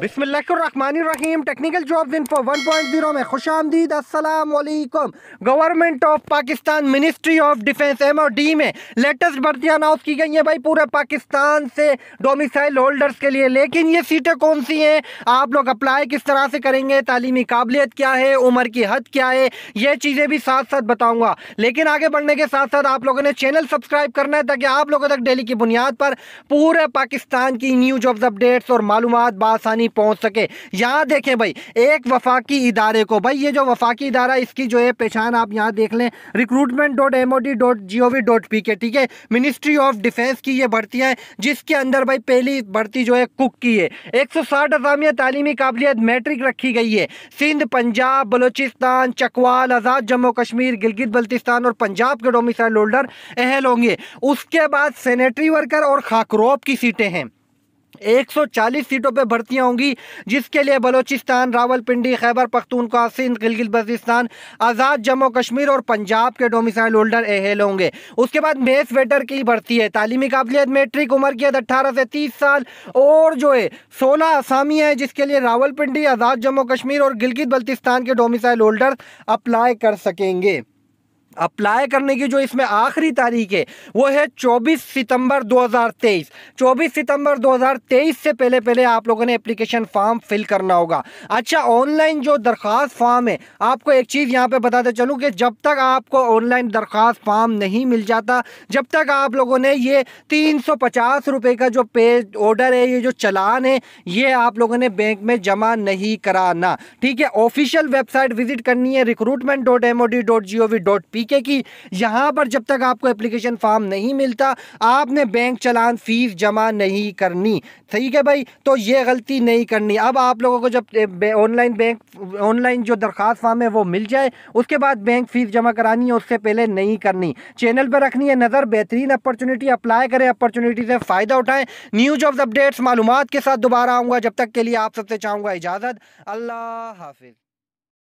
बिस्मिल्लाम technical jobs info 1.0 में खुश आमदीद असलकम government of Pakistan ministry of defence M और डी में लेटेस्ट भर्ती अनाउंस की गई हैं भाई पूरे पाकिस्तान से डोमिसाइल होल्डर्स के लिए लेकिन ये सीटें कौन सी हैं आप लोग अप्लाई किस तरह से करेंगे तालीमी काबिलियत क्या है उम्र की हद क्या है ये चीज़ें भी साथ साथ बताऊँगा लेकिन आगे बढ़ने के साथ साथ आप लोगों ने चैनल सब्सक्राइब करना है ताकि आप लोगों तक डेली की बुनियाद पर पूरे पाकिस्तान की न्यू जॉब्स अपडेट्स और मालूम बासानी नहीं पहुंच सके यहाँ देखें भाई एक वफाकी इदारे को भाई ये जो वफाकी इदारा इसकी जो है पहचान आप यहाँ देख लें recruitment dot M O D dot G O V dot P K ठीक है मिनिस्ट्री ऑफ डिफेंस की ये भर्तियाँ हैं जिसके अंदर भाई पहली भर्ती जो है कुक की है एक सौ साठ असामिया तालीमी काबिलियत मैट्रिक रखी गई है सिंध पंजाब बलोचिस्तान चकवाल आज़ाद जम्मू कश्मीर गिलगित बल्तिस्तान और पंजाब के डोमिसाइल होल्डर अहल होंगे उसके बाद सेनेटरी वर्कर और खाकरोब की सीटें हैं 140 सीटों पर भर्तियाँ होंगी जिसके लिए बलोचिस्तान रावलपिंडी खैबर पख्तूनख्वा सिंध गिलगित बल्तिस्तान आज़ाद जम्मू कश्मीर और पंजाब के डोमिसाइल होल्डर अहल होंगे उसके बाद मेस वेटर की भर्ती है तालीमी काबिलियत मेट्रिक उम्र की अट्ठारह से तीस साल और जो है सोलह आसामी है जिसके लिए रावलपिंडी आज़ाद जम्मू कश्मीर और गिलगित बल्तिस्तान के डोमिसाइल होल्डर अप्लाई कर सकेंगे अप्लाई करने की जो इसमें आखिरी तारीख है वो है 24 सितंबर 2023 24 सितंबर 2023 से पहले पहले आप लोगों ने एप्लीकेशन फॉर्म फिल करना होगा अच्छा ऑनलाइन जो दरख्वास्त फॉर्म है आपको एक चीज़ यहाँ पे बताते चलूँ कि जब तक आपको ऑनलाइन दरख्वास्त फॉर्म नहीं मिल जाता जब तक आप लोगों ने ये तीन सौ का जो पे ऑर्डर है ये जो चलान है ये आप लोगों ने बैंक में जमा नहीं कराना ठीक है ऑफिशियल वेबसाइट विजिट करनी है recruitment dot M O D dot G O V dot P तरीके की यहाँ पर जब तक आपको एप्लीकेशन फॉर्म नहीं मिलता आपने बैंक चलान फीस जमा नहीं करनी ठीक है भाई तो ये गलती नहीं करनी अब आप लोगों को जब ऑनलाइन बैंक ऑनलाइन जो दरख्वास्त फॉर्म है वो मिल जाए उसके बाद बैंक फीस जमा करानी है उससे पहले नहीं करनी चैनल पर रखनी है नज़र बेहतरीन अपॉर्चुनिटी अप्लाई करें अपॉर्चुनिटी से फ़ायदा उठाएं न्यूज ऑफ अपडेट्स मालूम के साथ दोबारा आऊँगा जब तक के लिए आप सबसे चाहूँगा इजाज़त अल्लाह हाफिज़